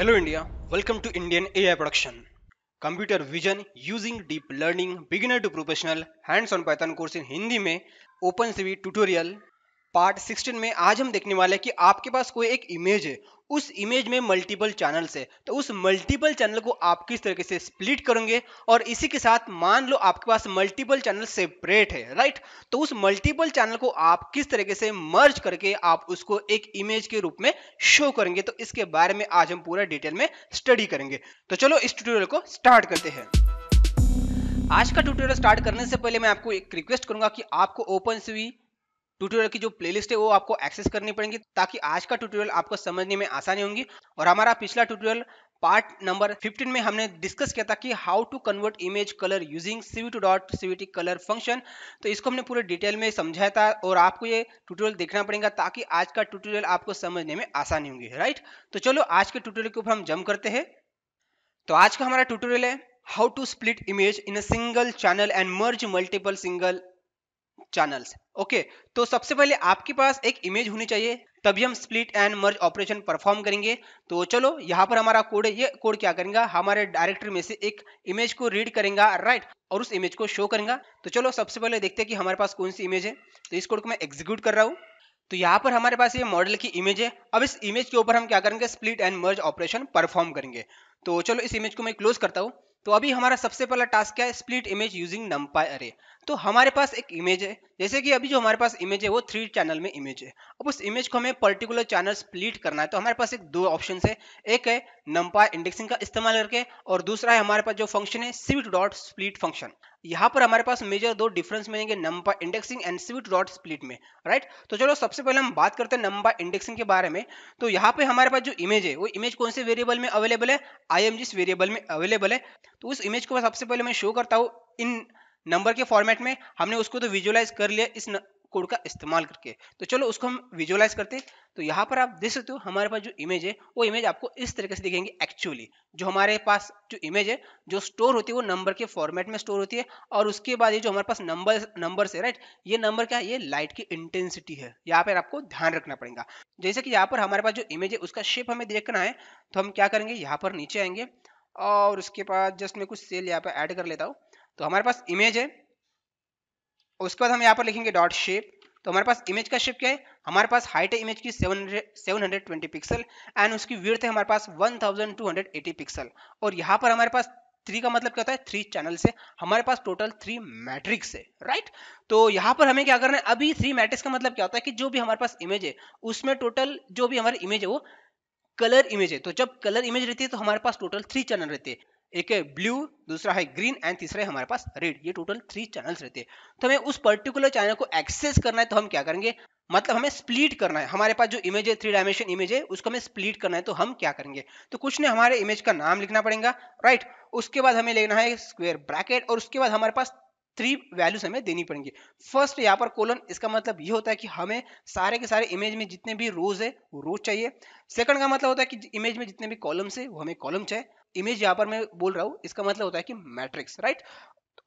India welcome to Indian A I production computer vision using deep learning beginner to professional hands on Python course in Hindi में open CV tutorial part 16 में आज हम देखने वाले हैं कि आपके पास कोई एक इमेज है उस इमेज में मल्टीपल चैनल्स है तो उस मल्टीपल चैनल को आप किस तरीके से स्प्लिट करेंगे और इसी के साथ मान लो आपके पास मल्टीपल चैनल सेपरेट है राइट तो उस मल्टीपल चैनल को आप किस तरीके से मर्ज करके आप उसको एक इमेज के रूप में शो करेंगे तो इसके बारे में आज हम पूरा डिटेल में स्टडी करेंगे तो चलो इस ट्यूटोरियल को स्टार्ट करते हैं आज का ट्यूटोरियल स्टार्ट करने से पहले मैं आपको एक रिक्वेस्ट करूंगा कि आपको ओपन सी ट्यूटोरियल की जो प्लेलिस्ट है वो आपको एक्सेस करनी पड़ेगी ताकि आज का ट्यूटोरियल आपको समझने में आसानी होगी और हमारा पिछला ट्यूटोरियल पार्ट नंबर 15 में हमने डिस्कस किया था कि how to convert image colour using CV two dot CV colour function तो इसको हमने पूरे डिटेल में समझाया था और आपको ये ट्यूटोरियल देखना पड़ेगा ताकि आज का ट्यूटोरियल आपको समझने में आसानी होगी राइट तो चलो आज के ट्यूटोरियल के ऊपर हम जम करते हैं तो आज का हमारा ट्यूटोरियल है how to split image in a single channel and merge multiple single channels okay तो सबसे पहले आपके पास एक इमेज होनी चाहिए तभी हम split and merge operation perform करेंगे तो चलो यहाँ पर हमारा कोड है ये कोड क्या करेगा हमारे डायरेक्टरी में से एक इमेज को रीड करेगा राइट और उस इमेज को शो करेगा तो चलो सबसे पहले देखते हैं कि हमारे पास कौन सी इमेज है तो इस कोड को मैं एग्जीक्यूट कर रहा हूँ तो यहाँ पर हमारे पास ये मॉडल की इमेज है अब इस इमेज के ऊपर हम क्या करेंगे split and merge operation perform करेंगे तो चलो इस इमेज को मैं क्लोज करता हूँ तो अभी हमारा सबसे पहला टास्क क्या है स्प्लिट इमेज यूजिंग नंपाई अरे तो हमारे पास एक इमेज है जैसे कि अभी जो हमारे पास इमेज है वो थ्री चैनल में इमेज है अब उस इमेज को हमें पर्टिकुलर चैनल स्प्लिट करना है तो हमारे पास एक दो ऑप्शन है एक है नंपा इंडेक्सिंग का इस्तेमाल करके और दूसरा है हमारे पास जो फंक्शन है स्विट डॉट स्प्लिट फंक्शन यहाँ पर हमारे पास मेजर दो डिफरेंस मिलेंगे number indexing and sweet dot split में राइट तो चलो सबसे पहले हम बात करते हैं नंबर इंडेक्सिंग के बारे में तो यहाँ पे हमारे पास जो इमेज है वो इमेज कौन से वेरिएबल में अवेलेबल है आई एम वेरिएबल में अवेलेबल है तो उस इमेज को सबसे पहले मैं शो करता हूँ इन नंबर के फॉर्मेट में हमने उसको तो विजुअलाइज कर लिया इस कोड का इस्तेमाल करके तो चलो उसको हम विजुअलाइज करते तो यहाँ पर आप देख सकते हो हमारे पास जो इमेज है वो इमेज आपको इस तरीके से दिखेंगे एक्चुअली जो हमारे पास जो इमेज है जो स्टोर होती है वो नंबर के फॉर्मेट में स्टोर होती है और उसके बाद ये जो हमारे पास नंबर नंबर है राइट ये नंबर क्या है ये लाइट की इंटेंसिटी है यहाँ पर आपको ध्यान रखना पड़ेगा जैसे कि यहाँ पर हमारे पास जो इमेज है उसका शेप हमें देखना है तो हम क्या करेंगे यहाँ पर नीचे आएंगे और उसके बाद जस्ट मैं कुछ सेल यहाँ पर ऐड कर लेता हूँ तो हमारे पास इमेज है उसके बाद हम यहाँ पर लिखेंगे डॉट शेप तो हमारे पास इमेज का शेप क्या है हमारे पास हाइट है इमेज की seven hundred twenty pixel and उसकी वीर्थ है हमारे पास one thousand two hundred eighty pixel और यहाँ पर हमारे पास थ्री का मतलब क्या होता है थ्री चैनल से हमारे पास टोटल थ्री मैट्रिक्स है राइट तो यहाँ पर हमें क्या करना है अभी थ्री मैट्रिक्स का मतलब क्या होता है कि जो भी हमारे पास इमेज है उसमें टोटल जो भी हमारी इमेज है वो कलर इमेज है तो जब कलर इमेज रहती है तो हमारे पास टोटल थ्री चैनल रहते हैं एक है ब्लू दूसरा है ग्रीन एंड तीसरा है हमारे पास रेड ये टोटल थ्री चैनल्स रहते हैं तो हमें उस पर्टिकुलर चैनल को एक्सेस करना है तो हम क्या करेंगे मतलब हमें स्प्लिट करना है हमारे पास जो इमेज है थ्री डायमेंशन इमेज है उसको हमें स्प्लिट करना है तो हम क्या करेंगे तो कुछ ने हमारे इमेज का नाम लिखना पड़ेगा राइट उसके बाद हमें लेना है स्क्वेयर ब्रैकेट और उसके बाद हमारे पास थ्री वैल्यूज हमें देनी पड़ेंगी फर्स्ट यहाँ पर कोलन इसका मतलब ये होता है कि हमें सारे के सारे इमेज में जितने भी रोज है वो रोज चाहिए सेकंड का मतलब होता है कि इमेज में जितने भी कॉलम्स है वो हमें कॉलम चाहिए इमेज यहाँ पर मैं बोल रहा हूँ इसका मतलब होता है कि मैट्रिक्स राइट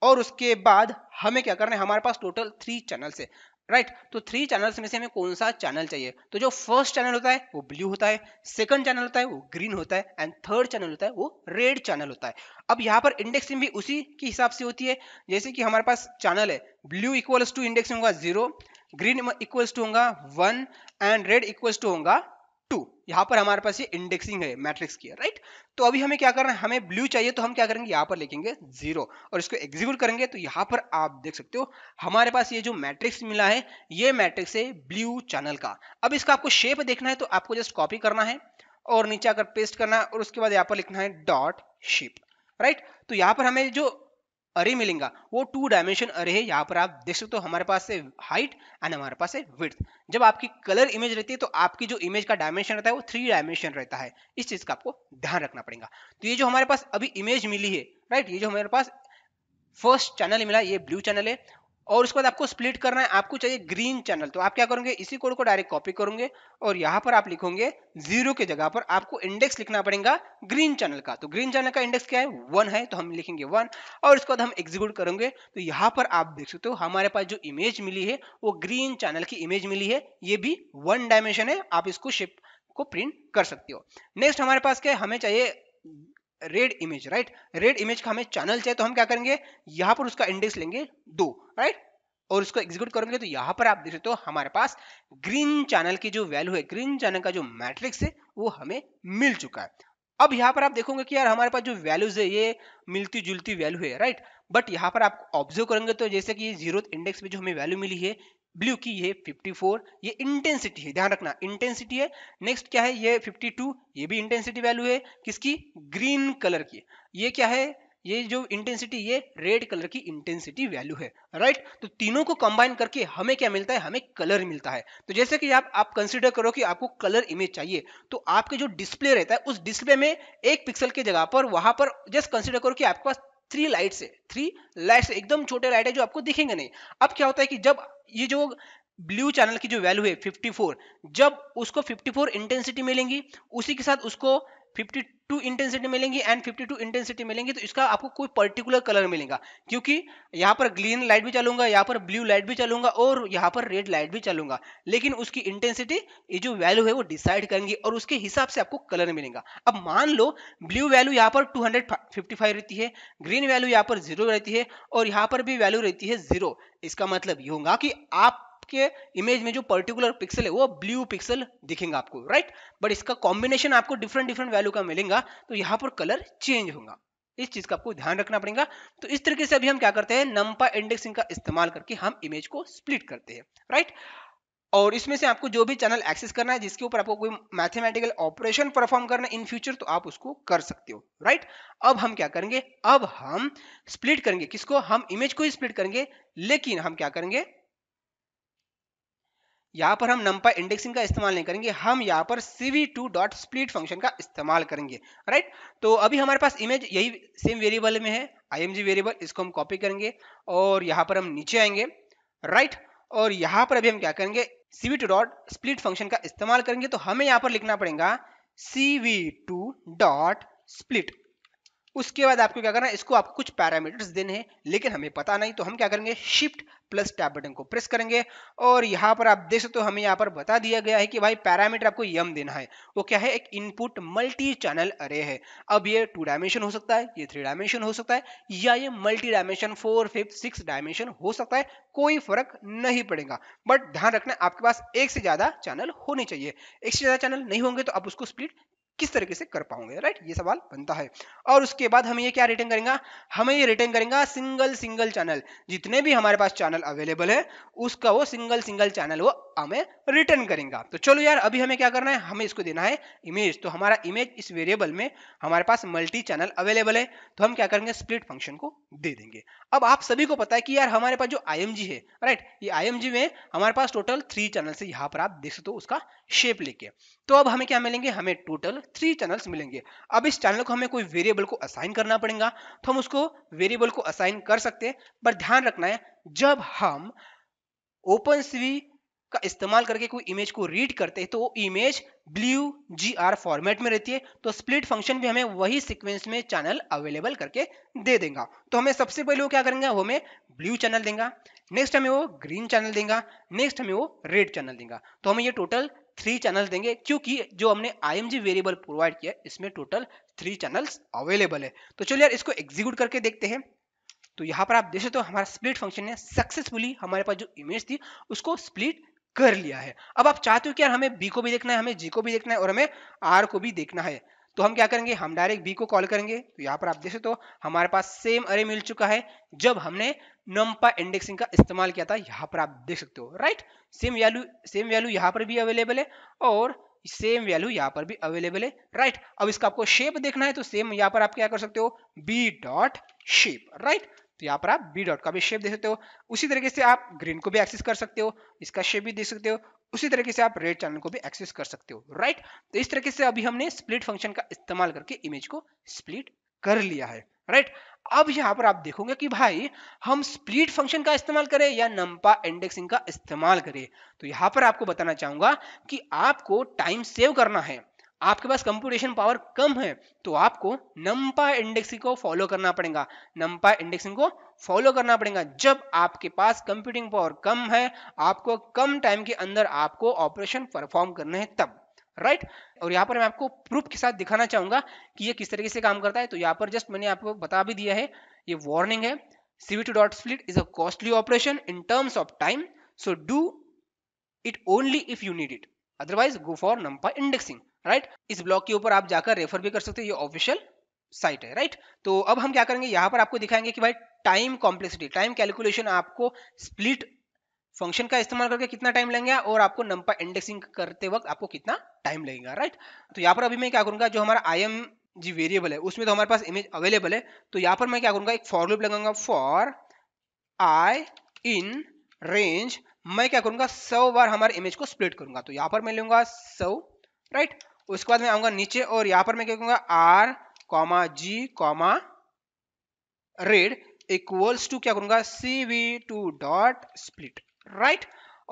और उसके बाद हमें क्या करना है हमारे पास टोटल थ्री चैनल्स है राइट तो थ्री चैनल्स में से हमें कौन सा चैनल चाहिए तो जो फर्स्ट चैनल होता है वो ब्लू होता है सेकंड चैनल होता है वो ग्रीन होता है एंड थर्ड चैनल होता है वो रेड चैनल होता है अब यहाँ पर इंडेक्सिंग भी उसी के हिसाब से होती है जैसे कि हमारे पास चैनल है ब्लू इक्वल्स टू इंडेक्सिंग होगा जीरो ग्रीन इक्वल्स टू होगा one and red equals to होगा टू यहां पर हमारे पास ये इंडेक्सिंग है मैट्रिक्स की राइट तो अभी हमें क्या करना है हमें ब्लू चाहिए तो हम क्या करेंगे यहां पर लिखेंगे जीरो और इसको एग्जीक्यूट करेंगे तो यहां पर आप देख सकते हो हमारे पास ये जो मैट्रिक्स मिला है ये मैट्रिक्स है ब्लू चैनल का अब इसका आपको शेप देखना है तो आपको जस्ट कॉपी करना है और नीचे आकर पेस्ट करना है और उसके बाद यहाँ पर लिखना है डॉट शेप राइट तो यहाँ पर हमें जो अरे मिलेगा वो टू डायमेंशन अरे है यहाँ पर आप देख सकते हो हमारे पास है हाइट एंड हमारे पास है विथ जब आपकी कलर इमेज रहती है तो आपकी जो इमेज का डायमेंशन रहता है वो थ्री डायमेंशन रहता है इस चीज़ का आपको ध्यान रखना पड़ेगा तो ये जो हमारे पास अभी इमेज मिली है राइट ये जो हमारे पास फर्स्ट चैनल मिला ये ब्लू चैनल है और उसके बाद आपको स्प्लिट करना है आपको चाहिए ग्रीन चैनल तो आप क्या करेंगे इसी कोड को डायरेक्ट कॉपी करोगे और यहाँ पर आप लिखोगे जीरो के जगह पर आपको इंडेक्स लिखना पड़ेगा ग्रीन चैनल का तो ग्रीन चैनल का इंडेक्स क्या है वन है तो हम लिखेंगे वन और उसके बाद हम एग्जीक्यूट करेंगे तो यहाँ पर आप देख सकते हो हमारे पास जो इमेज मिली है वो ग्रीन चैनल की इमेज मिली है ये भी वन डायमेंशन है आप इसको शिप को प्रिंट कर सकते हो नेक्स्ट हमारे पास क्या है हमें चाहिए red image right red image का हमें चैनल चाहिए तो हम क्या करेंगे यहां पर उसका इंडेक्स लेंगे दो राइट और उसको एग्जीक्यूट करेंगे तो यहां पर आप देख सकते हो हमारे पास ग्रीन चैनल की जो वैल्यू है ग्रीन चैनल का जो मैट्रिक्स है वो हमें मिल चुका है अब यहां पर आप देखोगे कि यार हमारे पास जो वैल्यूज है ये मिलती जुलती वैल्यू है राइट बट यहां पर आप ऑब्जर्व करेंगे तो जैसे कि जीरो इंडेक्स में जो हमें वैल्यू मिली है ब्लू की ये 54 ये इंटेंसिटी है ध्यान रखना इंटेंसिटी है नेक्स्ट क्या है ये 52 ये भी इंटेंसिटी वैल्यू है किसकी ग्रीन कलर की ये क्या है ये जो इंटेंसिटी ये रेड कलर की इंटेंसिटी वैल्यू है राइट तो तीनों को कंबाइन करके हमें क्या मिलता है हमें कलर मिलता है तो जैसे कि आप आप कंसिडर करो कि आपको कलर इमेज चाहिए तो आपके जो डिस्प्ले रहता है उस डिस्प्ले में एक पिक्सल के जगह पर वहां पर जस्ट कंसिडर करो कि आपके पास थ्री लाइट्स है थ्री लाइट्स एकदम छोटे लाइट है जो आपको दिखेंगे नहीं अब क्या होता है कि जब ये जो ब्लू चैनल की जो वैल्यू है 54 जब उसको 54 इंटेंसिटी मिलेंगी उसी के साथ उसको 52 इंटेंसिटी मिलेंगी एंड 52 इंटेंसिटी मिलेंगी तो इसका आपको कोई पर्टिकुलर कलर मिलेगा क्योंकि यहाँ पर ग्रीन लाइट भी चलूंगा यहाँ पर ब्लू लाइट भी चलूंगा और यहाँ पर रेड लाइट भी चलूंगा लेकिन उसकी इंटेंसिटी ये जो वैल्यू है वो डिसाइड करेंगी और उसके हिसाब से आपको कलर मिलेगा अब मान लो ब्लू वैल्यू यहाँ पर टू रहती है ग्रीन वैल्यू यहाँ पर जीरो रहती है और यहाँ पर भी वैल्यू रहती है जीरो इसका मतलब ये होगा कि आप आपके इमेज में जो पर्टिकुलर पिक्सल है वो ब्लू पिक्सल दिखेंगे आपको राइट बट इसका कॉम्बिनेशन आपको डिफरेंट डिफरेंट वैल्यू का मिलेगा तो यहाँ पर कलर चेंज होगा इस चीज का आपको ध्यान रखना पड़ेगा तो इस तरीके से अभी हम क्या करते हैं नंपा इंडेक्सिंग का इस्तेमाल करके हम इमेज को स्प्लिट करते हैं राइट और इसमें से आपको जो भी चैनल एक्सेस करना है जिसके ऊपर आपको कोई मैथमेटिकल ऑपरेशन परफॉर्म करना है इन फ्यूचर तो आप उसको कर सकते हो राइट अब हम क्या करेंगे अब हम स्प्लिट करेंगे किसको हम इमेज को ही स्प्लिट करेंगे लेकिन हम क्या करेंगे यहाँ पर हम नंपा इंडेक्सिंग का इस्तेमाल नहीं करेंगे हम यहाँ पर V two dot split function का इस्तेमाल करेंगे राइट तो अभी हमारे पास इमेज यही सेम वेरिएबल में है आई वेरिएबल इसको हम कॉपी करेंगे और यहाँ पर हम नीचे आएंगे राइट और यहाँ पर अभी हम क्या करेंगे V two dot split function का इस्तेमाल करेंगे तो हमें यहाँ पर लिखना पड़ेगा C V two dot split उसके बाद आपको क्या करना है इसको आपको कुछ पैरामीटर्स देने हैं लेकिन हमें पता नहीं तो हम क्या करेंगे शिफ्ट प्लस टैब बटन को प्रेस करेंगे और यहाँ पर आप देख सकते हो तो हमें यहाँ पर बता दिया गया है कि भाई पैरामीटर आपको यम देना है वो क्या है एक इनपुट मल्टी चैनल अरे है अब ये टू डायमेंशन हो सकता है ये थ्री डायमेंशन हो सकता है या ये multi dimension four fifth six dimension हो सकता है कोई फर्क नहीं पड़ेगा बट ध्यान रखना आपके पास एक से ज्यादा चैनल होने चाहिए एक से ज्यादा चैनल नहीं होंगे तो आप उसको स्प्लिट किस तरीके से कर पाऊंगे राइट ये सवाल बनता है और उसके बाद हम ये क्या रिटर्न करेंगे हमें ये रिटर्न करेंगे सिंगल सिंगल चैनल जितने भी हमारे पास चैनल अवेलेबल है उसका वो सिंगल सिंगल चैनल वो हमें रिटर्न करेगा तो चलो यार अभी हमें क्या करना है हमें इसको देना है इमेज तो हमारा इमेज इस वेरिएबल में हमारे पास मल्टी चैनल अवेलेबल है तो हम क्या करेंगे स्प्लिट फंक्शन को दे देंगे अब आप सभी को पता है कि यार हमारे पास जो आई है राइट ये आई में हमारे पास टोटल थ्री चैनल है यहाँ पर आप देख सकते हो उसका शेप लेके तो अब हमें क्या मिलेंगे हमें टोटल थ्री चैनल्स मिलेंगे अब इस चैनल को हमें कोई वेरिएबल को असाइन करना पड़ेगा तो हम उसको वेरिएबल को असाइन कर सकते हैं पर ध्यान रखना है जब हम ओपन सीवी का इस्तेमाल करके कोई इमेज को रीड करते हैं तो वो image blue G R format में रहती है तो स्प्लिट फंक्शन भी हमें वही सीक्वेंस में चैनल अवेलेबल करके दे देगा तो हमें सबसे पहले वो क्या करेंगे वो हमें ब्लू चैनल देगा नेक्स्ट हमें वो ग्रीन चैनल देगा नेक्स्ट हमें वो रेड चैनल देगा तो हमें ये टोटल थ्री चैनल देंगे क्योंकि जो हमने आई वेरिएबल प्रोवाइड किया इसमें टोटल थ्री चैनल्स अवेलेबल है तो चलिए यार इसको एग्जीक्यूट करके देखते हैं तो यहाँ पर आप देख सकते हो हमारा स्प्लिट फंक्शन ने सक्सेसफुली हमारे पास जो इमेज थी उसको स्प्लिट कर लिया है अब आप चाहते हो कि यार हमें बी को भी देखना है हमें जी को भी देखना है और हमें आर को भी देखना है तो हम क्या करेंगे हम डायरेक्ट बी को कॉल करेंगे तो यहाँ पर आप देख सकते हो हमारे पास सेम अरे मिल चुका है जब हमने नम्पा इंडेक्सिंग का इस्तेमाल किया था यहाँ पर आप देख सकते हो right same value same value यहाँ पर भी अवेलेबल है और सेम वैल्यू यहाँ पर भी अवेलेबल है राइट अब इसका आपको शेप देखना है तो सेम यहाँ पर आप क्या कर सकते हो बी डॉट शेप राइट तो यहाँ पर आप बी डॉट का भी शेप दे सकते हो उसी तरीके से आप ग्रीन को भी एक्सेस कर सकते हो इसका शेप भी दे सकते हो उसी तरीके से आप रेड चैनल को भी एक्सेस कर सकते हो राइट तो इस तरीके से अभी हमने स्प्लिट फंक्शन का इस्तेमाल करके इमेज को स्प्लिट कर लिया है राइट अब यहाँ पर आप देखोगे कि भाई हम स्प्लिट फंक्शन का इस्तेमाल करें या नंपा इंडेक्सिंग का इस्तेमाल करें तो यहाँ पर आपको बताना चाहूंगा कि आपको टाइम सेव करना है आपके पास कंप्यूटेशन पावर कम है तो आपको नंपा इंडेक्सिंग को फॉलो करना पड़ेगा नंपा इंडेक्सिंग को फॉलो करना पड़ेगा जब आपके पास कंप्यूटिंग पावर कम है आपको कम टाइम के अंदर आपको ऑपरेशन परफॉर्म करने हैं तब राइट right? और यहाँ पर मैं आपको प्रूफ के साथ दिखाना चाहूंगा कि ये किस तरीके से काम करता है तो यहाँ पर जस्ट मैंने आपको बता भी दिया है ये वार्निंग है CV two dot split is a costly operation in terms of time so do it only if you need it otherwise go for NumPy indexing right इस ब्लॉग के ऊपर आप जाकर रेफर भी कर सकते हो ये ऑफिशियल साइट है राइट तो अब हम क्या करेंगे यहाँ पर आपको दिखाएंगे कि भाई टाइम कॉम्प्लेक्सिटी टाइम कैलकुलेशन आपको स्प्लिट फंक्शन का इस्तेमाल करके कितना टाइम लगेगा और आपको नंबर इंडेक्सिंग करते वक्त आपको कितना टाइम लगेगा राइट तो यहाँ पर अभी मैं क्या करूंगा जो हमारा आई एम जी वेरिएबल है उसमें तो हमारे पास इमेज अवेलेबल है तो यहाँ पर मैं क्या करूंगा एक फॉर लूप लगाऊंगा फॉर आई इन रेंज मैं क्या करूंगा सौ बार हमारे इमेज को स्प्लिट करूंगा तो यहाँ पर मैं लूंगा सौ राइट उसके बाद मैं आऊंगा नीचे और यहाँ पर मैं क्या कहूंगा R comma G comma red equals to क्या करूंगा C V two dot split right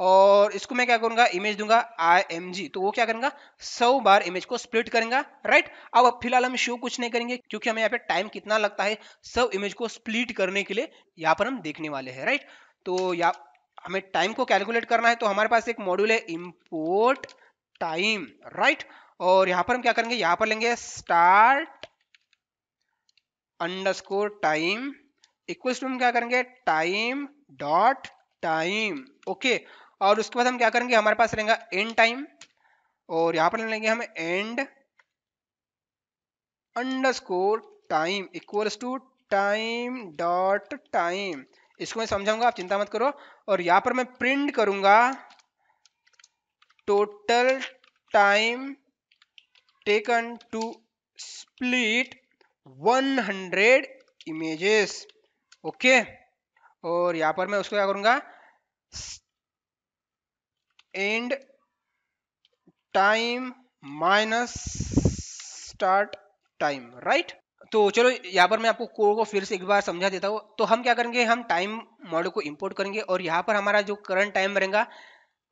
और इसको मैं क्या करूंगा इमेज दूंगा आई एम जी तो वो क्या करेगा सौ बार इमेज को स्प्लिट करेगा राइट अब अब फिलहाल हम शो कुछ नहीं करेंगे क्योंकि हमें यहाँ पे टाइम कितना लगता है सब इमेज को स्प्लिट करने के लिए यहाँ पर हम देखने वाले हैं राइट तो या हमें टाइम को कैलकुलेट करना है तो हमारे पास एक मॉड्यूल है इम्पोर्ट टाइम राइट और यहां पर हम क्या करेंगे यहां पर लेंगे start underscore time equal to हम क्या करेंगे टाइम डॉट टाइम ओके और उसके बाद हम क्या करेंगे हमारे पास रहेगा एंड टाइम और यहां पर लेंगे हम end underscore time equals to time dot time इसको मैं समझाऊंगा आप चिंता मत करो और यहां पर मैं प्रिंट करूंगा total time taken to split 100 images okay okay? और यहां पर मैं उसको क्या करूंगा end time minus start time right तो चलो यहां पर मैं आपको कोड को फिर से एक बार समझा देता हूं तो हम क्या करेंगे हम टाइम मॉडल को इंपोर्ट करेंगे और यहां पर हमारा जो करंट टाइम रहेगा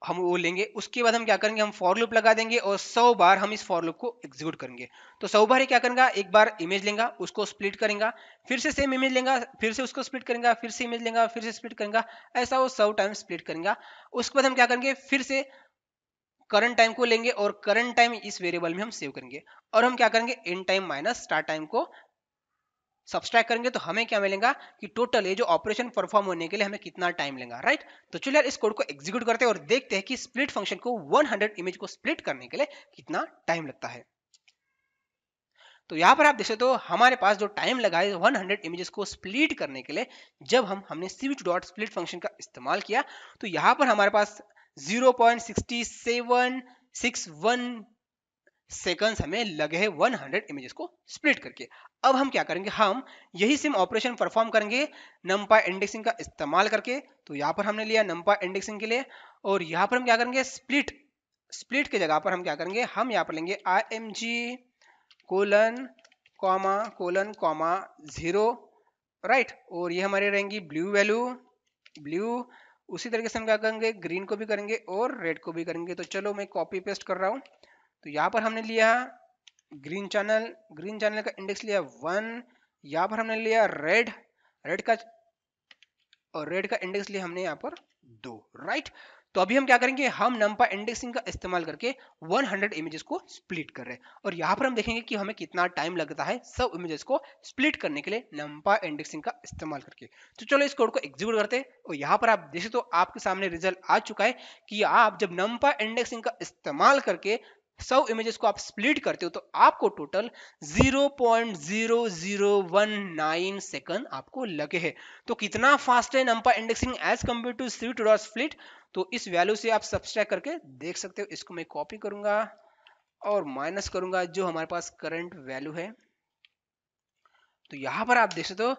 हम वो लेंगे उसके बाद हम क्या करेंगे हम फॉर लूप लगा देंगे और सौ बार हम इस फॉर लूप को एग्जीक्यूट करेंगे तो सौ बार ही क्या करेगा एक बार इमेज लेगा उसको स्प्लिट करेगा फिर से सेम इमेज लेगा फिर से उसको स्प्लिट करेगा फिर से इमेज लेगा फिर से स्प्लिट करेगा ऐसा वो सौ टाइम स्प्लिट करेगा उसके बाद हम क्या करेंगे फिर से करंट टाइम को लेंगे और करंट टाइम इस वेरिएबल में हम सेव करेंगे और हम क्या करेंगे end time minus start time को सब्सक्राइब करेंगे तो हमें क्या मिलेगा कि टोटल ये जो ऑपरेशन परफॉर्म होने के लिए हमें कितना टाइम लेगा राइट तो चलिए इस कोड को एग्जीक्यूट करते हैं और देखते हैं कि स्प्लिट फंक्शन को 100 इमेज को स्प्लिट करने के लिए कितना टाइम लगता है तो यहाँ पर आप देखें तो हमारे पास जो टाइम लगा है 100 इमेजेस को स्प्लिट करने के लिए जब हम हमने स्विच डॉट स्प्लिट फंक्शन का इस्तेमाल किया तो यहाँ पर हमारे पास 0.6761 सेकंड्स हमें लगे हैं 100 इमेजेस को स्प्लिट करके अब हम क्या करेंगे हम यही सेम ऑपरेशन परफॉर्म करेंगे नंपा इंडेक्सिंग का इस्तेमाल करके तो यहाँ पर हमने लिया नंपा इंडेक्सिंग के लिए और यहाँ पर हम क्या करेंगे स्प्लिट स्प्लिट की जगह पर हम क्या करेंगे हम यहाँ पर लेंगे I M G colon comma colon comma zero right और ये हमारे रहेंगी ब्लू वैल्यू ब्लू उसी तरीके से हम क्या करेंगे ग्रीन को भी करेंगे और रेड को भी करेंगे तो चलो मैं कॉपी पेस्ट कर रहा हूँ तो यहाँ पर हमने लिया ग्रीन चैनल ग्रीन चैनल का इंडेक्स लिया वन यहाँ पर हमने लिया रेड रेड का और रेड का इंडेक्स लिया हमने यहाँ पर दो राइट तो अभी हम क्या करेंगे हम नंपा इंडेक्सिंग का इस्तेमाल करके 100 इमेजेस को स्प्लिट कर रहे हैं और यहाँ पर हम देखेंगे कि हमें कितना टाइम लगता है सब इमेजेस को स्प्लिट करने के लिए नंपा इंडेक्सिंग का इस्तेमाल करके तो चलो इस कोड को एग्जीक्यूट करते हैं और यहाँ पर आप देखिए तो आपके सामने रिजल्ट आ चुका है कि आप जब नंपा इंडेक्सिंग का इस्तेमाल करके सौ इमेजेस को आप स्प्लिट करते हो तो आपको टोटल 0.0019 सेकंड आपको लगे है तो कितना फास्ट है number indexing as compare to sweet dot split तो इस वैल्यू से आप सब्सक्राइब करके देख सकते हो इसको मैं कॉपी करूंगा और माइनस करूंगा जो हमारे पास करंट वैल्यू है तो यहां पर आप देख सकते हो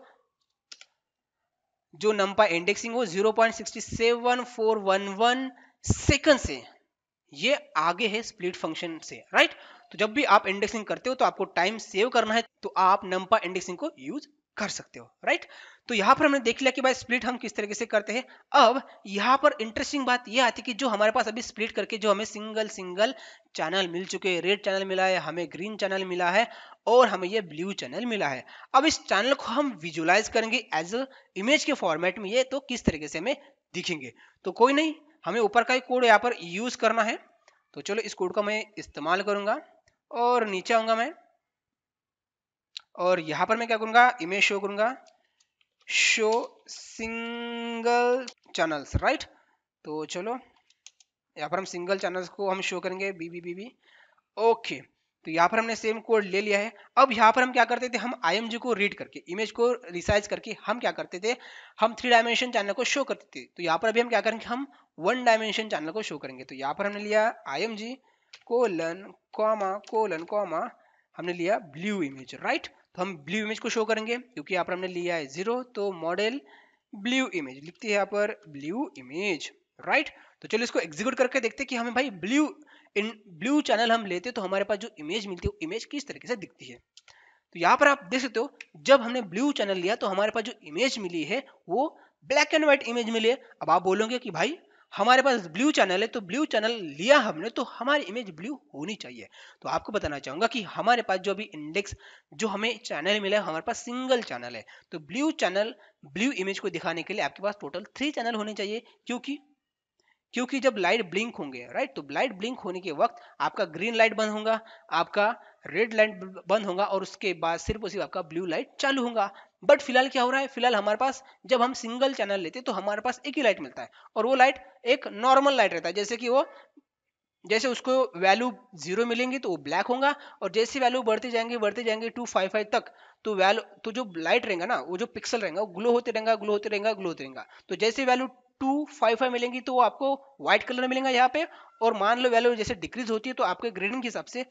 जो नंबर इंडेक्सिंग हो zero point sixty seven four one one second से ये आगे है स्प्लिट फंक्शन से राइट तो जब भी आप इंडेक्सिंग करते हो तो आपको टाइम सेव करना है तो आप नंपा इंडेक्सिंग को यूज कर सकते हो राइट तो यहाँ पर हमने देख लिया कि भाई स्प्लिट हम किस तरीके से करते हैं अब यहाँ पर इंटरेस्टिंग बात यह आती है कि जो हमारे पास अभी स्प्लिट करके जो हमें सिंगल सिंगल चैनल मिल चुके हैं रेड चैनल मिला है हमें ग्रीन चैनल मिला है और हमें ये ब्लू चैनल मिला है अब इस चैनल को हम विजुअलाइज करेंगे एज अ इमेज के फॉर्मेट में ये तो किस तरीके से हमें दिखेंगे तो कोई नहीं हमें ऊपर का ही कोड यहाँ पर यूज़ करना है तो चलो इस कोड का मैं इस्तेमाल करूंगा और नीचे आऊंगा मैं और यहाँ पर मैं क्या करूंगा इमेज शो करूंगा शो सिंगल चैनल्स राइट तो चलो यहाँ पर हम सिंगल चैनल्स को हम शो करेंगे B B B B okay तो यहाँ पर हमने सेम कोड ले लिया है अब यहाँ पर हम क्या करते थे हम आई को रीड करके इमेज को रिसाइज करके हम क्या करते थे हम थ्री डायमेंशन चैनल को शो करते थे तो यहाँ पर अभी हम क्या करेंगे हम वन डायमेंशन चैनल को शो करेंगे तो यहाँ पर हमने लिया G colon comma colon comma हमने लिया ब्लू इमेज राइट तो हम ब्लू इमेज को शो करेंगे क्योंकि यहाँ पर हमने लिया है जीरो तो मॉडल ब्लू इमेज लिखती है यहाँ पर ब्लू इमेज राइट तो चलो इसको एग्जीक्यूट करके देखते हैं कि हमें भाई ब्लू इन ब्लू चैनल हम लेते तो हमारे पास जो इमेज मिलती है वो इमेज किस तरीके से दिखती है तो यहाँ पर आप देख सकते हो जब हमने ब्लू चैनल लिया तो हमारे पास जो इमेज मिली है वो ब्लैक एंड व्हाइट इमेज मिली है अब आप बोलोगे कि भाई हमारे पास ब्लू चैनल है तो ब्लू चैनल लिया हमने तो हमारी इमेज ब्लू होनी चाहिए तो आपको बताना चाहूंगा कि हमारे पास जो अभी इंडेक्स जो हमें चैनल मिला है हमारे पास सिंगल चैनल है तो ब्लू चैनल ब्लू इमेज को दिखाने के लिए आपके पास टोटल थ्री चैनल होने चाहिए क्योंकि क्योंकि जब लाइट ब्लिंक होंगे राइट तो लाइट ब्लिंक होने के वक्त आपका ग्रीन लाइट बंद होगा आपका रेड लाइट बंद होगा और उसके बाद सिर्फ और सिर्फ आपका ब्लू लाइट चालू होगा बट फिलहाल क्या हो रहा है फिलहाल हमारे पास जब हम सिंगल चैनल लेते तो हमारे पास एक ही लाइट मिलता है और वो लाइट एक नॉर्मल लाइट रहता है जैसे कि वो जैसे उसको वैल्यू जीरो मिलेंगी तो वो ब्लैक होगा और जैसे वैल्यू बढ़ते जाएंगे बढ़ते जाएंगे टू फाइव फाइव तक तो वैल्यू तो जो लाइट रहेगा ना वो जो पिक्सल रहेगा वो ग्लो होते रहेगा ग्लो होते रहेगा ग्लो होते रहेगा तो जैसे वैल्यू टू फाइव फाइव मिलेंगी तो वो आपको व्हाइट कलर में मिलेगा यहाँ पे और मान लो वैल्यू जैसे डिक्रीज होती है तो आपके ग्रेडिंग के हिसाब से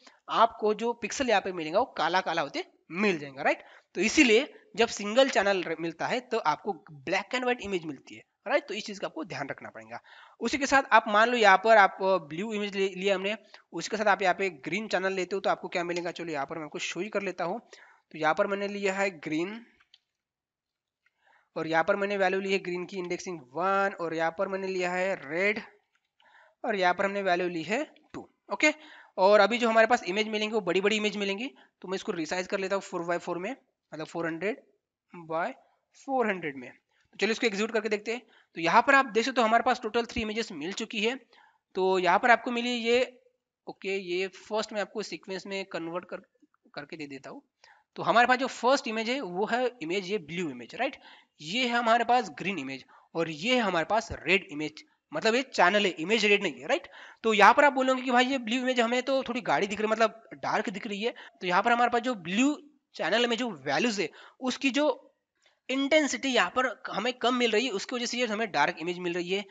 आपको जो पिक्सल यहाँ पे मिलेगा वो काला काला होते मिल जाएगा राइट तो इसीलिए जब सिंगल चैनल मिलता है तो आपको ब्लैक एंड व्हाइट इमेज मिलती है राइट तो इस चीज़ का आपको ध्यान रखना पड़ेगा उसी के साथ आप मान लो यहाँ पर आप ब्लू इमेज लिया हमने उसके साथ आप यहाँ पे ग्रीन चैनल लेते हो तो आपको क्या मिलेगा चलो यहाँ पर मैं आपको शो ही कर लेता हूँ तो यहाँ पर मैंने लिया है ग्रीन और यहाँ पर मैंने वैल्यू ली है ग्रीन की इंडेक्सिंग वन और यहाँ पर मैंने लिया है रेड और यहाँ पर हमने वैल्यू ली है टू ओके और अभी जो हमारे पास इमेज मिलेंगे वो बड़ी बड़ी इमेज मिलेंगी तो मैं इसको रिसाइज कर लेता हूँ फोर बाय फोर में मतलब four hundred by four hundred में तो चलिए इसको एग्जीक्यूट करके देखते हैं तो यहाँ पर आप देखें तो हमारे पास टोटल थ्री इमेजेस मिल चुकी है तो यहाँ पर आपको मिली ये ओके ये फर्स्ट मैं आपको सिक्वेंस में कन्वर्ट कर करके दे देता हूँ तो हमारे पास जो फर्स्ट इमेज है वो है इमेज ये ब्लू इमेज राइट ये है हमारे पास ग्रीन इमेज और ये है हमारे पास रेड इमेज मतलब ये चैनल है इमेज रेड नहीं है राइट तो यहाँ पर आप बोलोगे कि भाई ये ब्लू इमेज हमें तो थोड़ी गाड़ी दिख रही है मतलब डार्क दिख रही है तो यहाँ पर हमारे पास जो ब्लू चैनल में जो वैल्यूज है उसकी जो इंटेंसिटी यहाँ पर हमें कम मिल रही है उसकी वजह से ये हमें डार्क इमेज मिल रही है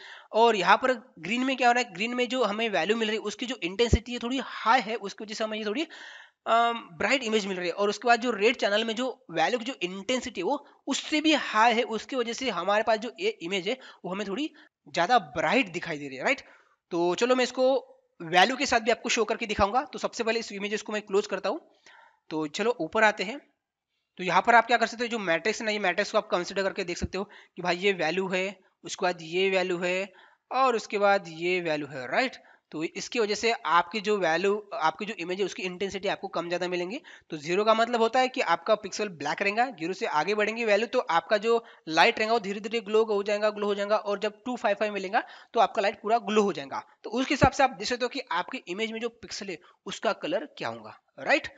और यहाँ पर ग्रीन में क्या हो रहा है ग्रीन में जो हमें वैल्यू मिल रही है उसकी जो इंटेंसिटी है थोड़ी हाई है उसकी वजह से हमें ये थोड़ी ब्राइट इमेज मिल रही है और उसके बाद जो रेड चैनल में जो वैल्यू की जो इंटेंसिटी वो उससे भी हाई है उसकी वजह से हमारे पास जो ये इमेज है वो हमें थोड़ी ज़्यादा ब्राइट दिखाई दे रही है राइट तो चलो मैं इसको वैल्यू के साथ भी आपको शो करके दिखाऊंगा तो सबसे पहले इस इमेज को मैं क्लोज करता हूँ तो चलो ऊपर आते हैं तो यहाँ पर आप क्या कर सकते हो जो मैट्रिक्स है ना ये मैट्रिक्स को आप कंसिडर करके देख सकते हो कि भाई ये वैल्यू है उसके बाद ये वैल्यू है और उसके बाद ये वैल्यू है राइट right? तो इसकी वजह से आपकी जो वैल्यू आपकी जो इमेज है उसकी इंटेंसिटी आपको कम ज़्यादा मिलेंगी तो जीरो का मतलब होता है कि आपका पिक्सल ब्लैक रहेगा जीरो से आगे बढ़ेंगी वैल्यू तो आपका जो लाइट रहेगा वो धीरे धीरे ग्लो हो जाएगा ग्लो हो जाएगा और जब टू फाइव फाइव मिलेगा तो आपका लाइट पूरा ग्लो हो जाएगा तो उसके हिसाब से आप देख सकते हो कि आपकी इमेज में जो पिक्सल है उसका कलर क्या होगा राइट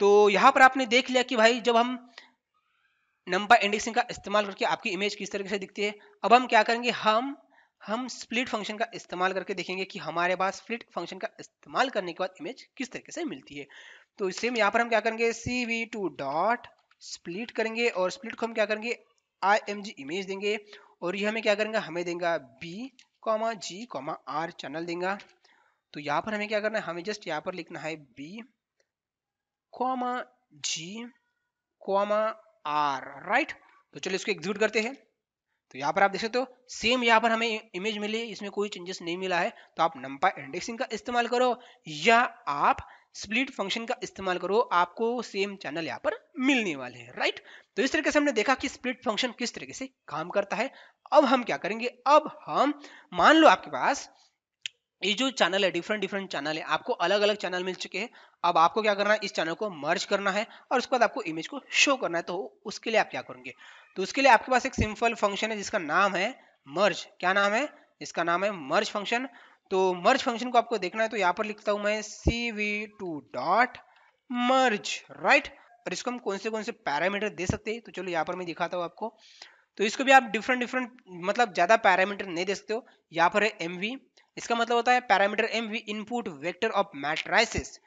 तो यहाँ पर आपने देख लिया कि भाई जब हम नंबर इंडेक्सिंग का इस्तेमाल करके आपकी इमेज किस तरीके से दिखती है अब हम क्या करेंगे हम हम स्प्लिट फंक्शन का इस्तेमाल करके देखेंगे कि हमारे पास स्प्लिट फंक्शन का इस्तेमाल करने के बाद इमेज किस तरीके से मिलती है तो सेम यहाँ पर हम क्या करेंगे C V two dot split करेंगे और स्प्लिट को हम क्या करेंगे आई एम जी इमेज देंगे और ये हमें क्या करेंगे हमें देंगे B comma G comma R channel देंगे तो यहाँ पर हमें क्या करना है हमें जस्ट यहाँ पर लिखना है B comma G comma R right तो चलिए इसको एग्जीक्यूट करते हैं तो यहाँ पर आप देख सकते हो सेम यहाँ पर हमें इमेज मिली इसमें कोई चेंजेस नहीं मिला है तो आप नंपा इंडेक्सिंग का इस्तेमाल करो या आप स्प्लिट फंक्शन का इस्तेमाल करो आपको सेम चैनल यहाँ पर मिलने वाले हैं राइट तो इस तरीके से हमने देखा कि स्प्लिट फंक्शन किस तरीके से काम करता है अब हम क्या करेंगे अब हम मान लो आपके पास ये जो चैनल है डिफरेंट डिफरेंट चैनल है आपको अलग अलग चैनल मिल चुके हैं अब आपको क्या करना है इस चैनल को मर्ज करना है और उसके बाद आपको इमेज को शो करना है तो उसके लिए आप क्या करेंगे तो उसके लिए आपके पास एक सिंपल फंक्शन है जिसका नाम है मर्ज क्या नाम है इसका नाम है मर्ज फंक्शन तो मर्ज फंक्शन को आपको देखना है तो यहाँ पर लिखता हूँ मैं C V two dot merge right और इसको हम कौन से कौन से पैरामीटर दे सकते हैं तो चलो यहाँ पर मैं दिखाता हूँ आपको तो इसको भी आप डिफरेंट डिफरेंट मतलब ज़्यादा पैरामीटर नहीं दे सकते हो यहाँ पर है एम इसका मतलब होता है parameter M input vector of matrices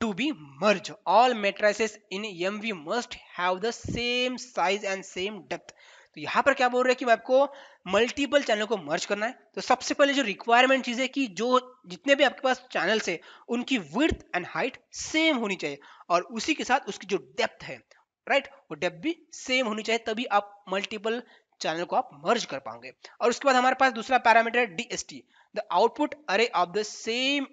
to be merged. All matrices in MV must have the same size and same depth. तो यहाँ पर क्या बोल रहे हैं कि मैं आपको मल्टीपल चैनल को मर्ज करना है तो सबसे पहले जो रिक्वायरमेंट चीज़ है कि जो जितने भी आपके पास चैनल से उनकी विर्थ एंड हाइट सेम होनी चाहिए और उसी के साथ उसकी जो डेप्थ है राइट वो डेप्थ भी सेम होनी चाहिए तभी आप मल्टीपल चैनल को आप मर्ज कर पाओगे और उसके बाद हमारे पास दूसरा parameter D S T the output array of the same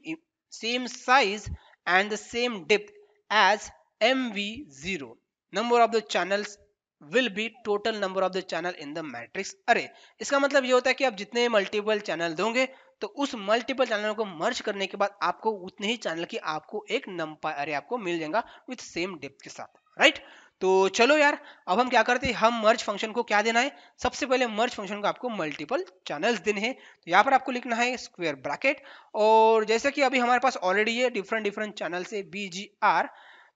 same size and the same depth as MV0. Number of the channels will be total number of the channel in the matrix array. इसका मतलब ये होता है कि आप जितने multiple channel दोगे तो उस मल्टीपल चैनलों को मर्ज करने के बाद आपको उतने ही चैनल की आपको एक नंपायर अरे आपको मिल जाएगा विथ सेम डेप्थ के साथ राइट right? तो चलो यार अब हम क्या करते हैं हम मर्ज फंक्शन को क्या देना है सबसे पहले मर्ज फंक्शन को आपको मल्टीपल चैनल्स देने हैं तो यहाँ पर आपको लिखना है स्क्वायर ब्रैकेट और जैसे कि अभी हमारे पास ऑलरेडी है डिफरेंट डिफरेंट चैनल से बी जी आर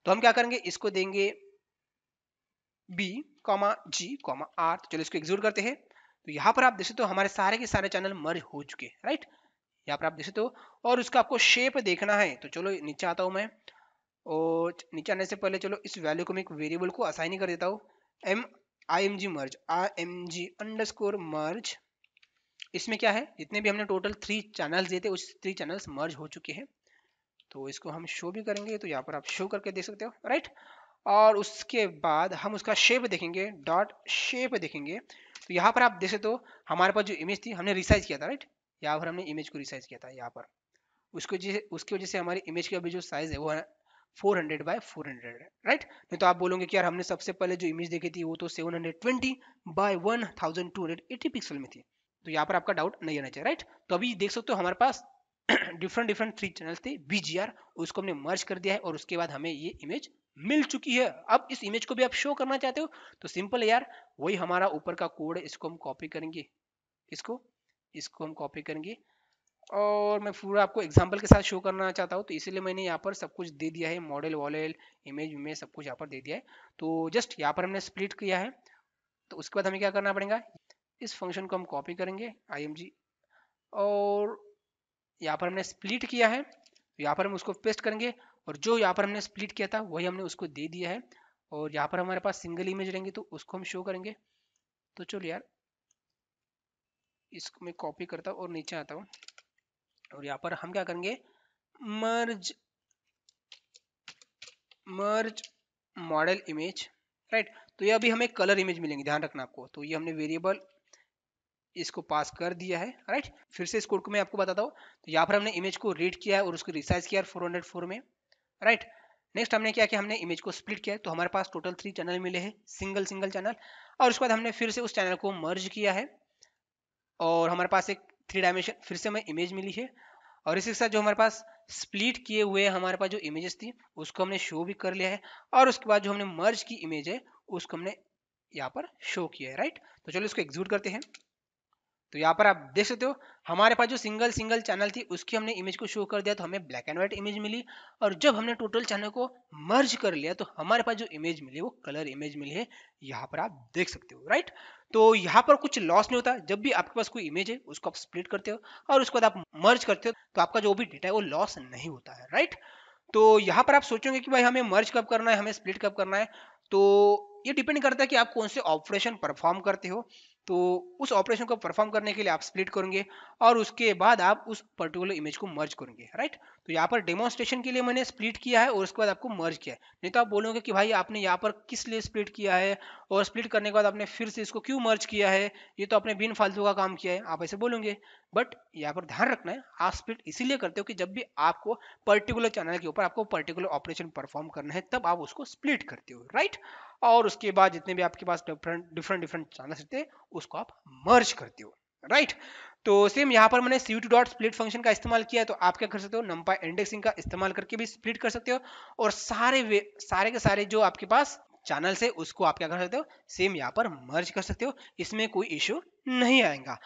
तो हम क्या करेंगे इसको देंगे B comma G comma R तो चलो इसको एग्जूट करते हैं तो यहाँ पर आप देख सकते हो तो हमारे सारे के सारे चैनल मर्ज हो चुके हैं राइट यहाँ पर आप देख सकते हो तो और उसका आपको शेप देखना है तो चलो नीचे आता हूँ मैं और नीचे आने से पहले चलो इस वैल्यू को मैं एक वेरिएबल को असाइन ही कर देता हूँ M I M G merge I M G underscore merge इसमें क्या है जितने भी हमने टोटल थ्री चैनल्स दिए थे उस थ्री चैनल्स मर्ज हो चुके हैं तो इसको हम शो भी करेंगे तो यहाँ पर आप शो करके देख सकते हो राइट और उसके बाद हम उसका शेप देखेंगे डॉट शेप देखेंगे तो यहाँ पर आप देख सकते हो हमारे पास जो इमेज थी हमने रिसाइज किया था राइट यहाँ पर हमने इमेज को रिसाइज किया था यहाँ पर उसको जिस उसकी वजह से हमारी इमेज की अभी जो साइज़ है वो four hundred by four hundred right नहीं तो आप बोलोगे कि यार हमने सबसे पहले जो इमेज देखी थी वो तो seven hundred twenty by one thousand two hundred eighty pixel में थी तो यहाँ पर आपका डाउट नहीं आना चाहिए राइट तो अभी देख सकते हो हमारे पास डिफरेंट डिफरेंट थ्री चैनल थे बीजीआर उसको हमने मर्ज कर दिया है और उसके बाद हमें ये इमेज मिल चुकी है अब इस इमेज को भी आप शो करना चाहते हो तो सिंपल यार वही हमारा ऊपर का कोड है इसको हम कॉपी करेंगे इसको इसको हम कॉपी करेंगे और मैं पूरा आपको एग्जाम्पल के साथ शो करना चाहता हूँ तो इसीलिए मैंने यहाँ पर सब कुछ दे दिया है मॉडल वॉडल इमेज में सब कुछ यहाँ पर दे दिया है तो जस्ट यहाँ पर हमने स्प्लिट किया है तो उसके बाद हमें क्या करना पड़ेगा इस फंक्शन को हम कॉपी करेंगे आई और यहाँ पर हमने स्प्लिट किया है तो यहाँ पर हम उसको पेस्ट करेंगे और जो यहाँ पर हमने स्प्लिट किया था वही हमने उसको दे दिया है और यहाँ पर हमारे पास सिंगल इमेज रहेंगे तो उसको हम शो करेंगे तो चलो यार इसको मैं कॉपी करता हूँ और नीचे आता हूँ और यहाँ पर हम क्या करेंगे merge merge model image right तो ये अभी हमें कलर इमेज मिलेंगे ध्यान रखना आपको तो ये हमने वेरिएबल इसको पास कर दिया है राइट फिर से इस कोड को मैं आपको बताता हूँ तो यहाँ पर हमने इमेज को रीड किया है और उसको रिसाइज किया है 404 में राइट नेक्स्ट हमने क्या किया हमने इमेज को स्प्लिट किया है तो हमारे पास टोटल थ्री चैनल मिले हैं सिंगल सिंगल चैनल और उसके बाद हमने फिर से उस चैनल को मर्ज किया है और हमारे पास एक थ्री डायमेंशन फिर से हमें इमेज मिली है और इसी के साथ जो हमारे पास स्प्लिट किए हुए हमारे पास जो इमेजेस थी उसको हमने शो भी कर लिया है और उसके बाद जो हमने मर्ज की इमेज है उसको हमने यहाँ पर शो किया है राइट तो चलो इसको एग्जूट करते हैं तो यहाँ पर आप देख सकते हो हमारे पास जो सिंगल सिंगल चैनल थी उसकी हमने इमेज को शो कर दिया तो हमें ब्लैक एंड व्हाइट इमेज मिली और जब हमने टोटल चैनल को मर्ज कर लिया तो हमारे पास जो इमेज मिली वो कलर इमेज मिली है यहाँ पर आप देख सकते हो राइट तो यहाँ पर कुछ लॉस नहीं होता जब भी आपके पास कोई इमेज है उसको आप स्प्लिट करते हो और उसके बाद आप मर्ज करते हो तो आपका जो भी डेटा है वो लॉस नहीं होता है राइट तो यहाँ पर आप सोचोगे कि भाई हमें मर्ज कब करना है हमें स्प्लिट कब करना है तो ये डिपेंड करता है कि आप कौन से ऑपरेशन परफॉर्म करते हो तो उस ऑपरेशन को परफॉर्म करने के लिए आप स्प्लिट करेंगे और उसके बाद आप उस पर्टिकुलर इमेज को मर्ज करेंगे राइट तो यहाँ पर डेमोन्स्ट्रेशन के लिए मैंने स्प्लिट किया है और उसके बाद आपको मर्ज किया है नहीं तो आप बोलोगे कि भाई आपने यहाँ पर किस लिए स्प्लिट किया है और स्प्लिट करने के बाद आपने फिर से इसको क्यों मर्ज किया है ये तो आपने बिन फालतू का काम किया है आप ऐसे बोलोगे बट यहाँ पर ध्यान रखना है आप स्प्लिट इसीलिए करते हो कि जब भी आपको पर्टिकुलर चैनल के ऊपर आपको पर्टिकुलर ऑपरेशन परफॉर्म करना है तब आप उसको स्प्लिट करते हो राइट और उसके बाद जितने भी आपके पास डिफरेंट डिफरेंट डिफरेंट चैनल्स रहते हैं उसको आप मर्ज करते हो राइट तो सेम यहाँ पर मैंने C two dot split function का इस्तेमाल किया है तो आप क्या कर सकते हो नंपा इंडेक्सिंग का इस्तेमाल करके भी स्प्लिट कर सकते हो और सारे सारे के सारे जो आपके पास चैनल से उसको आप क्या कर सकते हो सेम यहाँ पर मर्ज कर सकते हो इसमें कोई इश्यू नहीं आएगा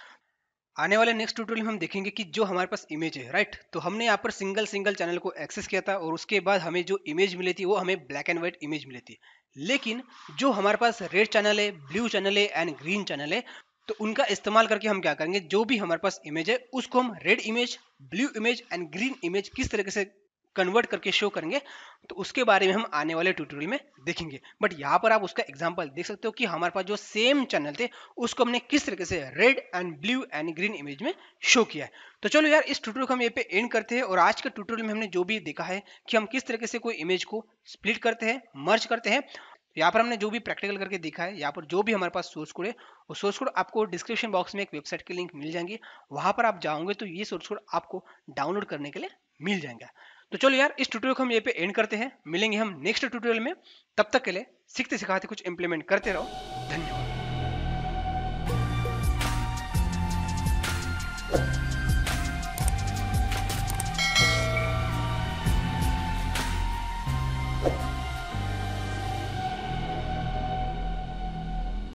आने वाले नेक्स्ट ट्यूटोरियल में हम देखेंगे कि जो हमारे पास इमेज है राइट तो हमने यहाँ पर सिंगल सिंगल चैनल को एक्सेस किया था और उसके बाद हमें जो इमेज मिली थी वो हमें ब्लैक एंड व्हाइट इमेज मिली थी लेकिन जो हमारे पास रेड चैनल है ब्लू चैनल है एंड ग्रीन चैनल है तो उनका इस्तेमाल करके हम क्या करेंगे जो भी हमारे पास इमेज है उसको हम red image blue image and green image किस तरीके से कन्वर्ट करके शो करेंगे तो उसके बारे में हम आने वाले ट्यूटोरियल में देखेंगे बट यहाँ पर आप उसका एग्जाम्पल देख सकते हो कि हमारे पास जो सेम चैनल थे उसको हमने किस तरीके से red and blue and green image में शो किया है तो चलो यार इस ट्यूटोरियल को हम ये पे एंड करते हैं और आज के ट्यूटोरियल में हमने जो भी देखा है कि हम किस तरीके से कोई इमेज को स्प्लिट करते हैं मर्ज करते हैं यहाँ पर हमने जो भी प्रैक्टिकल करके देखा है यहाँ पर जो भी हमारे पास सोर्स कोड है वो सोर्स कोड आपको डिस्क्रिप्शन बॉक्स में एक वेबसाइट के लिंक मिल जाएंगे वहाँ पर आप जाओगे तो ये सोर्स कोड आपको डाउनलोड करने के लिए मिल जाएगा तो चलो यार इस ट्यूटोरियल को हम ये पे एंड करते हैं मिलेंगे हम नेक्स्ट ट्यूटोरियल में तब तक के लिए सीखते सिखाते कुछ इंप्लीमेंट करते रहो धन्यवाद